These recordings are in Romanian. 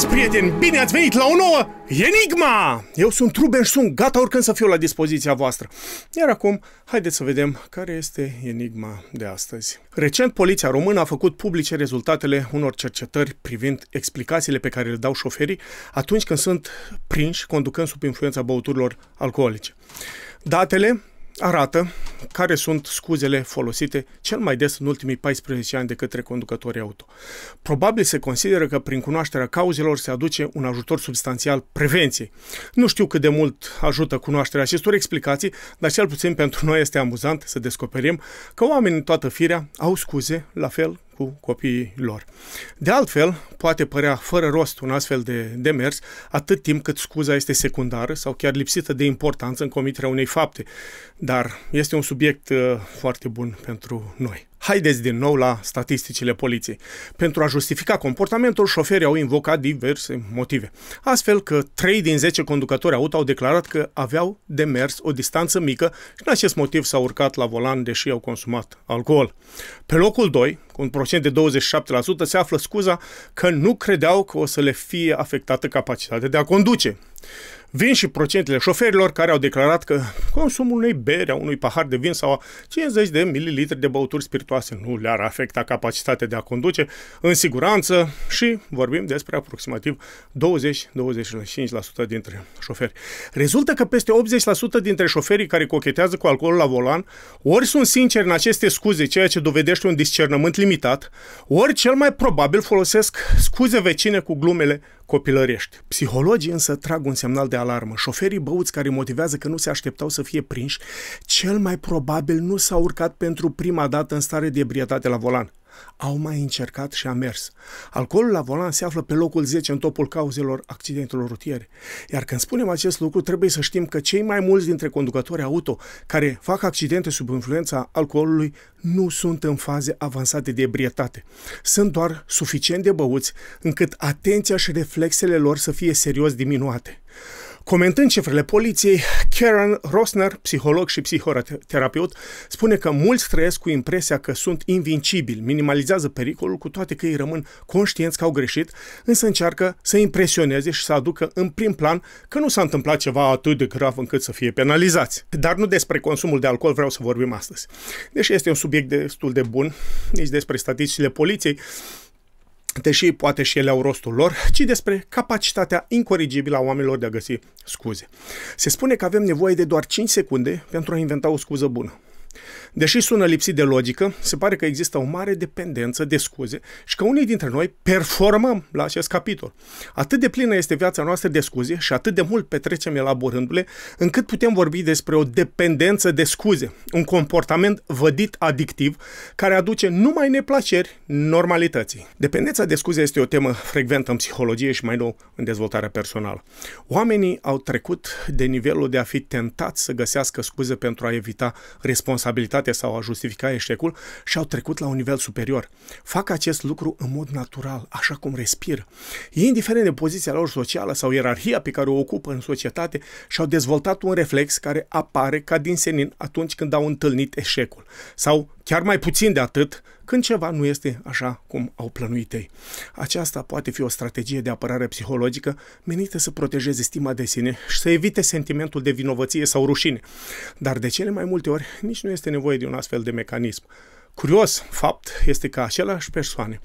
Dragi prieteni, bine ați venit la o nouă Enigma! Eu sunt Ruben și sunt gata oricând să fiu la dispoziția voastră. Iar acum, haideți să vedem care este enigma de astăzi. Recent, poliția română a făcut publice rezultatele unor cercetări privind explicațiile pe care le dau șoferii atunci când sunt prinși conducând sub influența băuturilor alcoolice. Datele arată care sunt scuzele folosite cel mai des în ultimii 14 ani de către conducătorii auto. Probabil se consideră că prin cunoașterea cauzelor se aduce un ajutor substanțial prevenției. Nu știu cât de mult ajută cunoașterea acestor explicații, dar cel puțin pentru noi este amuzant să descoperim că oamenii în toată firea au scuze, la fel cu copiii lor. De altfel, poate părea fără rost un astfel de demers atât timp cât scuza este secundară sau chiar lipsită de importanță în comiterea unei fapte, dar este un subiect uh, foarte bun pentru noi. Haideți din nou la statisticile poliției. Pentru a justifica comportamentul, șoferii au invocat diverse motive. Astfel că 3 din 10 conducători auto au declarat că aveau de mers o distanță mică și în acest motiv s-au urcat la volan deși au consumat alcool. Pe locul 2, cu un procent de 27%, se află scuza că nu credeau că o să le fie afectată capacitatea de a conduce vin și procentele șoferilor care au declarat că consumul unei bere, a unui pahar de vin sau a 50 de mililitri de băuturi spiritoase nu le-ar afecta capacitatea de a conduce în siguranță și vorbim despre aproximativ 20-25% dintre șoferi. Rezultă că peste 80% dintre șoferii care cochetează cu alcoolul la volan ori sunt sinceri în aceste scuze, ceea ce dovedește un discernământ limitat, ori cel mai probabil folosesc scuze vecine cu glumele copilărești. Psihologii însă trag un semnal de alarmă. Șoferii băuți care motivează că nu se așteptau să fie prinși, cel mai probabil nu s-au urcat pentru prima dată în stare de ebrietate la volan au mai încercat și a mers. Alcoolul la volan se află pe locul 10 în topul cauzelor accidentelor rutiere. Iar când spunem acest lucru, trebuie să știm că cei mai mulți dintre conducători auto care fac accidente sub influența alcoolului nu sunt în faze avansate de ebrietate. Sunt doar suficient de băuți încât atenția și reflexele lor să fie serios diminuate. Comentând cifrele poliției, Karen Rosner, psiholog și psihoterapeut, spune că mulți trăiesc cu impresia că sunt invincibili, minimalizează pericolul, cu toate că ei rămân conștienți că au greșit, însă încearcă să impresioneze și să aducă în prim plan că nu s-a întâmplat ceva atât de grav încât să fie penalizați. Dar nu despre consumul de alcool vreau să vorbim astăzi. Deși este un subiect destul de bun, nici despre statisticile poliției, deși poate și ele au rostul lor, ci despre capacitatea incorrigibilă a oamenilor de a găsi scuze. Se spune că avem nevoie de doar 5 secunde pentru a inventa o scuză bună. Deși sună lipsit de logică, se pare că există o mare dependență de scuze și că unii dintre noi performăm la acest capitol. Atât de plină este viața noastră de scuze și atât de mult petrecem elaborându-le, încât putem vorbi despre o dependență de scuze, un comportament vădit adictiv care aduce numai neplaceri normalității. Dependența de scuze este o temă frecventă în psihologie și mai nou în dezvoltarea personală. Oamenii au trecut de nivelul de a fi tentați să găsească scuze pentru a evita responsabilitatea responsabilitatea sau a justifica eșecul și au trecut la un nivel superior. Fac acest lucru în mod natural, așa cum respir. Ei, indiferent de poziția lor socială sau ierarhia pe care o ocupă în societate, și-au dezvoltat un reflex care apare ca din senin atunci când au întâlnit eșecul sau chiar mai puțin de atât, când ceva nu este așa cum au plănuit ei. Aceasta poate fi o strategie de apărare psihologică menită să protejeze stima de sine și să evite sentimentul de vinovăție sau rușine. Dar de cele mai multe ori nici nu este nevoie de un astfel de mecanism. Curios fapt este că aceleași persoane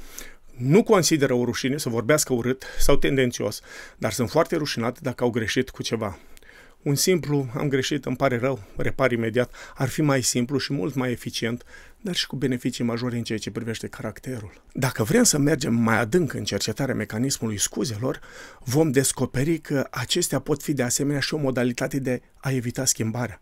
nu consideră o rușine să vorbească urât sau tendențios, dar sunt foarte rușinate dacă au greșit cu ceva un simplu, am greșit, îmi pare rău, repar imediat, ar fi mai simplu și mult mai eficient, dar și cu beneficii majore în ceea ce privește caracterul. Dacă vrem să mergem mai adânc în cercetarea mecanismului scuzelor, vom descoperi că acestea pot fi de asemenea și o modalitate de a evita schimbarea.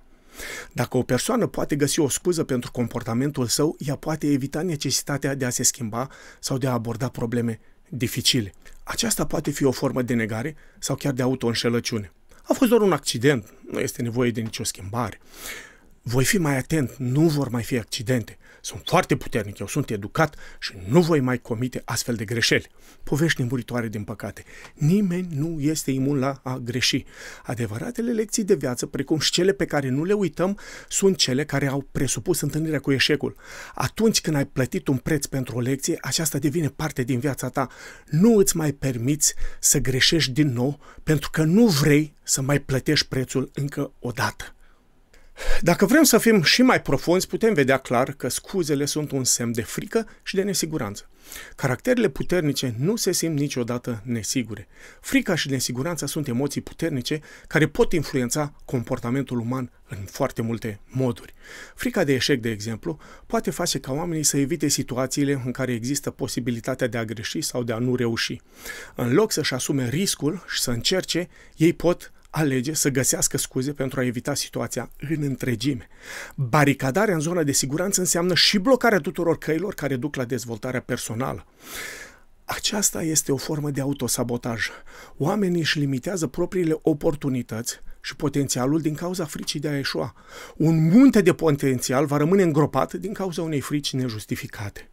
Dacă o persoană poate găsi o scuză pentru comportamentul său, ea poate evita necesitatea de a se schimba sau de a aborda probleme dificile. Aceasta poate fi o formă de negare sau chiar de auto înșelăciune. A fost doar un accident, nu este nevoie de nicio schimbare. Voi fi mai atent, nu vor mai fi accidente. Sunt foarte puternic, eu sunt educat și nu voi mai comite astfel de greșeli. Povești nemuritoare, din păcate. Nimeni nu este imun la a greși. Adevăratele lecții de viață, precum și cele pe care nu le uităm, sunt cele care au presupus întâlnirea cu eșecul. Atunci când ai plătit un preț pentru o lecție, aceasta devine parte din viața ta. Nu îți mai permiți să greșești din nou, pentru că nu vrei să mai plătești prețul încă o dată. Dacă vrem să fim și mai profunzi, putem vedea clar că scuzele sunt un semn de frică și de nesiguranță. Caracterele puternice nu se simt niciodată nesigure. Frica și nesiguranța sunt emoții puternice care pot influența comportamentul uman în foarte multe moduri. Frica de eșec, de exemplu, poate face ca oamenii să evite situațiile în care există posibilitatea de a greși sau de a nu reuși. În loc să-și asume riscul și să încerce, ei pot alege să găsească scuze pentru a evita situația în întregime. Baricadarea în zona de siguranță înseamnă și blocarea tuturor căilor care duc la dezvoltarea personală. Aceasta este o formă de autosabotaj. Oamenii își limitează propriile oportunități și potențialul din cauza fricii de a eșua. Un munte de potențial va rămâne îngropat din cauza unei frici nejustificate.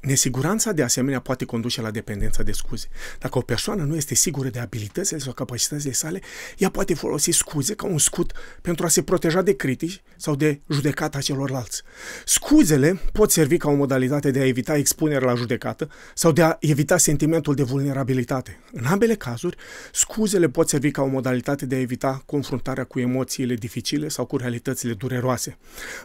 Nesiguranța, de asemenea, poate conduce la dependența de scuze. Dacă o persoană nu este sigură de abilitățile sau capacitățile sale, ea poate folosi scuze ca un scut pentru a se proteja de critici sau de judecata celorlalți. Scuzele pot servi ca o modalitate de a evita expunerea la judecată sau de a evita sentimentul de vulnerabilitate. În ambele cazuri, scuzele pot servi ca o modalitate de a evita confruntarea cu emoțiile dificile sau cu realitățile dureroase.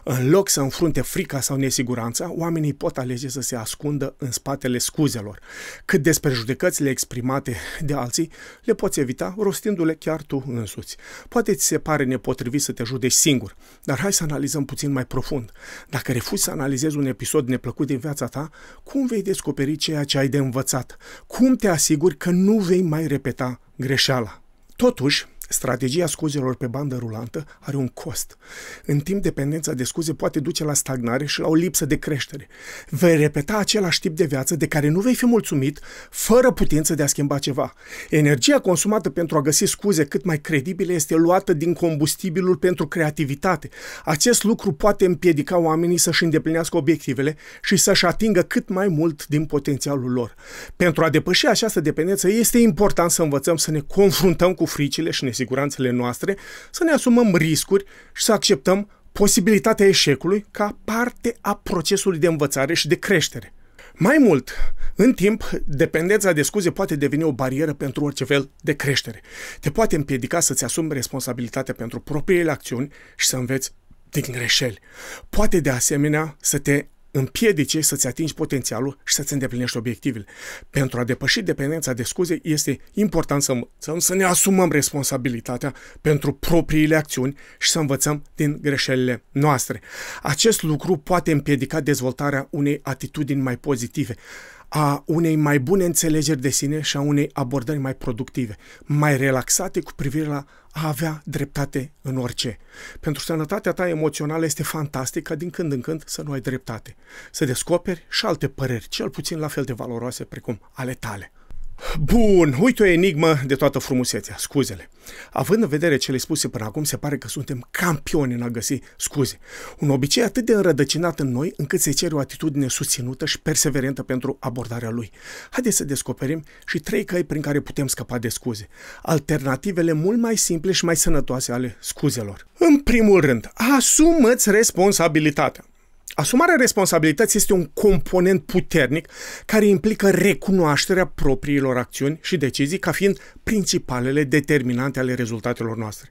În loc să înfrunte frica sau nesiguranța, oamenii pot alege să se ascundă ascundă în spatele scuzelor. Cât despre judecățile exprimate de alții, le poți evita rostindu-le chiar tu însuți. Poate ți se pare nepotrivit să te judeci singur, dar hai să analizăm puțin mai profund. Dacă refuzi să analizezi un episod neplăcut din viața ta, cum vei descoperi ceea ce ai de învățat? Cum te asiguri că nu vei mai repeta greșeala? Totuși, Strategia scuzelor pe bandă rulantă are un cost. În timp, dependența de scuze poate duce la stagnare și la o lipsă de creștere. Vei repeta același tip de viață de care nu vei fi mulțumit, fără putință de a schimba ceva. Energia consumată pentru a găsi scuze cât mai credibile este luată din combustibilul pentru creativitate. Acest lucru poate împiedica oamenii să-și îndeplinească obiectivele și să-și atingă cât mai mult din potențialul lor. Pentru a depăși această dependență, este important să învățăm să ne confruntăm cu fricile și ne siguranțele noastre, să ne asumăm riscuri și să acceptăm posibilitatea eșecului ca parte a procesului de învățare și de creștere. Mai mult, în timp, dependența de scuze poate deveni o barieră pentru orice fel de creștere. Te poate împiedica să-ți asumi responsabilitatea pentru propriile acțiuni și să înveți din greșeli. Poate de asemenea să te împiedice să-ți atingi potențialul și să-ți îndeplinești obiectivele. Pentru a depăși dependența de scuze, este important să învățăm să ne asumăm responsabilitatea pentru propriile acțiuni și să învățăm din greșelile noastre. Acest lucru poate împiedica dezvoltarea unei atitudini mai pozitive a unei mai bune înțelegeri de sine și a unei abordări mai productive, mai relaxate cu privire la a avea dreptate în orice. Pentru sănătatea ta emoțională este fantastică din când în când să nu ai dreptate, să descoperi și alte păreri, cel puțin la fel de valoroase precum ale tale. Bun, uite o enigmă de toată frumusețea, scuzele. Având în vedere cele spuse până acum, se pare că suntem campioni în a găsi scuze. Un obicei atât de înrădăcinat în noi, încât se cere o atitudine susținută și perseverentă pentru abordarea lui. Haideți să descoperim și trei căi prin care putem scăpa de scuze. Alternativele mult mai simple și mai sănătoase ale scuzelor. În primul rând, asumă-ți responsabilitatea. Asumarea responsabilității este un component puternic care implică recunoașterea propriilor acțiuni și decizii ca fiind principalele determinante ale rezultatelor noastre.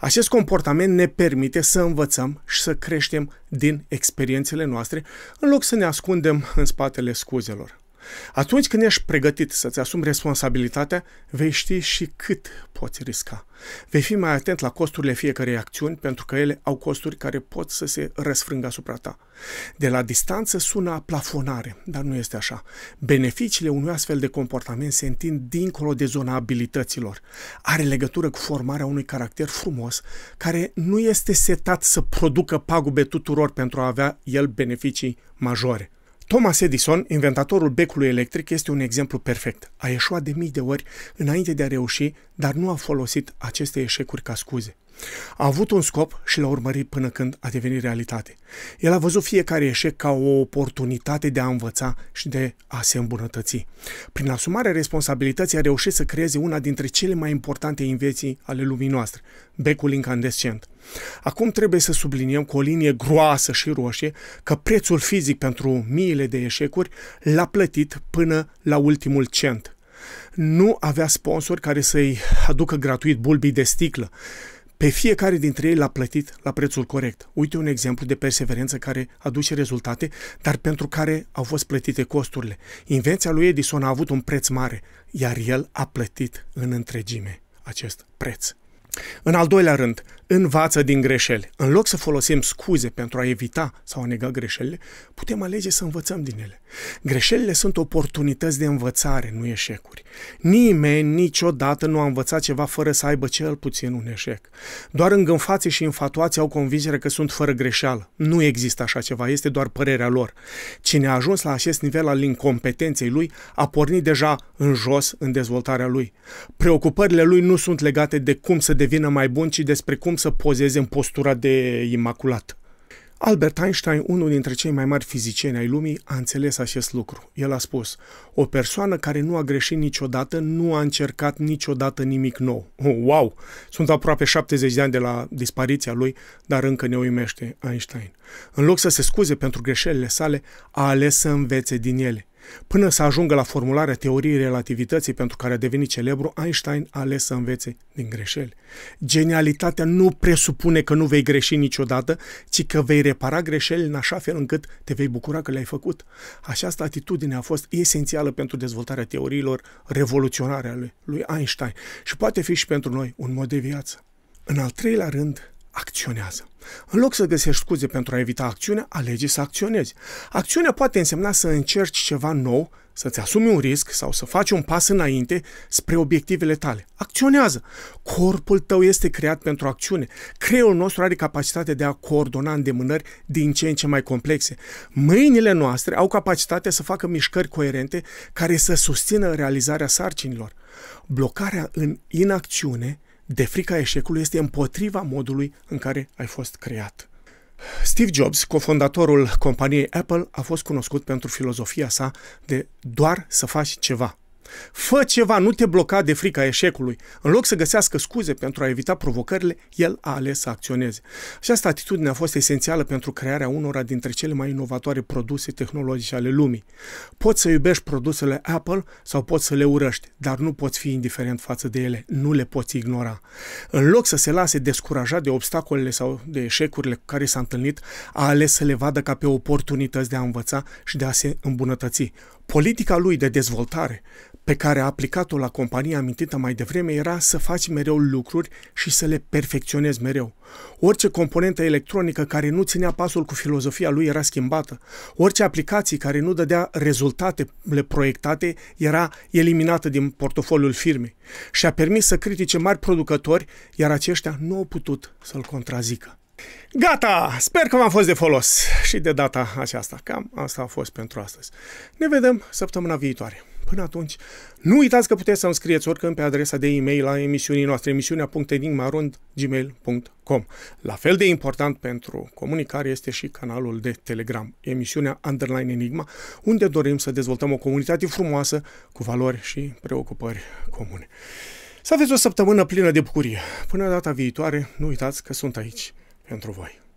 Acest comportament ne permite să învățăm și să creștem din experiențele noastre, în loc să ne ascundem în spatele scuzelor. Atunci când ești pregătit să-ți asumi responsabilitatea, vei ști și cât poți risca. Vei fi mai atent la costurile fiecarei acțiuni, pentru că ele au costuri care pot să se răsfrângă asupra ta. De la distanță sună a plafonare, dar nu este așa. Beneficiile unui astfel de comportament se întind dincolo de zona abilităților. Are legătură cu formarea unui caracter frumos, care nu este setat să producă pagube tuturor pentru a avea el beneficii majore. Thomas Edison, inventatorul becului electric, este un exemplu perfect. A ieșuat de mii de ori înainte de a reuși, dar nu a folosit aceste eșecuri ca scuze. A avut un scop și l-a urmărit până când a devenit realitate. El a văzut fiecare eșec ca o oportunitate de a învăța și de a se îmbunătăți. Prin asumarea responsabilității a reușit să creeze una dintre cele mai importante invenții ale lumii noastre, becul incandescent. Acum trebuie să subliniem cu o linie groasă și roșie că prețul fizic pentru miile de eșecuri l-a plătit până la ultimul cent. Nu avea sponsori care să-i aducă gratuit bulbii de sticlă pe fiecare dintre ei l-a plătit la prețul corect. Uite un exemplu de perseverență care aduce rezultate, dar pentru care au fost plătite costurile. Invenția lui Edison a avut un preț mare, iar el a plătit în întregime acest preț. În al doilea rând, învață din greșeli. În loc să folosim scuze pentru a evita sau a nega greșelile, putem alege să învățăm din ele. Greșelile sunt oportunități de învățare, nu eșecuri. Nimeni niciodată nu a învățat ceva fără să aibă cel puțin un eșec. Doar îngânfații și infatuații au convingerea că sunt fără greșeală. Nu există așa ceva, este doar părerea lor. Cine a ajuns la acest nivel al incompetenței lui a pornit deja în jos în dezvoltarea lui. Preocupările lui nu sunt legate de cum să devină devină mai bun, ci despre cum să pozeze în postura de imaculat. Albert Einstein, unul dintre cei mai mari fizicieni ai lumii, a înțeles acest lucru. El a spus, o persoană care nu a greșit niciodată nu a încercat niciodată nimic nou. Oh, wow! Sunt aproape 70 de ani de la dispariția lui, dar încă ne uimește Einstein. În loc să se scuze pentru greșelile sale, a ales să învețe din ele. Până să ajungă la formularea teoriei relativității pentru care a devenit celebru, Einstein a ales să învețe din greșeli. Genialitatea nu presupune că nu vei greși niciodată, ci că vei repara greșeli în așa fel încât te vei bucura că le-ai făcut. Această atitudine a fost esențială pentru dezvoltarea teoriilor revoluționare ale lui Einstein și poate fi și pentru noi un mod de viață. În al treilea rând, acționează. În loc să găsești scuze pentru a evita acțiunea, alege să acționezi. Acțiunea poate însemna să încerci ceva nou, să-ți asumi un risc sau să faci un pas înainte spre obiectivele tale. Acționează! Corpul tău este creat pentru acțiune. Creierul nostru are capacitatea de a coordona îndemânări din ce în ce mai complexe. Mâinile noastre au capacitatea să facă mișcări coerente care să susțină realizarea sarcinilor. Blocarea în inacțiune de frica eșecului este împotriva modului în care ai fost creat. Steve Jobs, cofondatorul companiei Apple, a fost cunoscut pentru filozofia sa de doar să faci ceva, Fă ceva, nu te bloca de frica eșecului. În loc să găsească scuze pentru a evita provocările, el a ales să acționeze. Această atitudine a fost esențială pentru crearea unora dintre cele mai inovatoare produse tehnologice ale lumii. Poți să iubești produsele Apple sau poți să le urăști, dar nu poți fi indiferent față de ele, nu le poți ignora. În loc să se lase descurajat de obstacolele sau de eșecurile cu care s-a întâlnit, a ales să le vadă ca pe oportunități de a învăța și de a se îmbunătăți. Politica lui de dezvoltare, pe care a aplicat-o la compania amintită mai devreme, era să faci mereu lucruri și să le perfecționezi mereu. Orice componentă electronică care nu ținea pasul cu filozofia lui era schimbată. Orice aplicație care nu dădea rezultatele proiectate era eliminată din portofoliul firmei și a permis să critique mari producători, iar aceștia nu au putut să-l contrazică. Gata! Sper că v-am fost de folos și de data aceasta. Cam asta a fost pentru astăzi. Ne vedem săptămâna viitoare. Până atunci, nu uitați că puteți să-mi scrieți oricând pe adresa de e-mail la emisiunii noastre, emisiunea.enigmarund.gmail.com La fel de important pentru comunicare este și canalul de Telegram, emisiunea Underline Enigma, unde dorim să dezvoltăm o comunitate frumoasă cu valori și preocupări comune. Să aveți o săptămână plină de bucurie. Până data viitoare, nu uitați că sunt aici. entrou o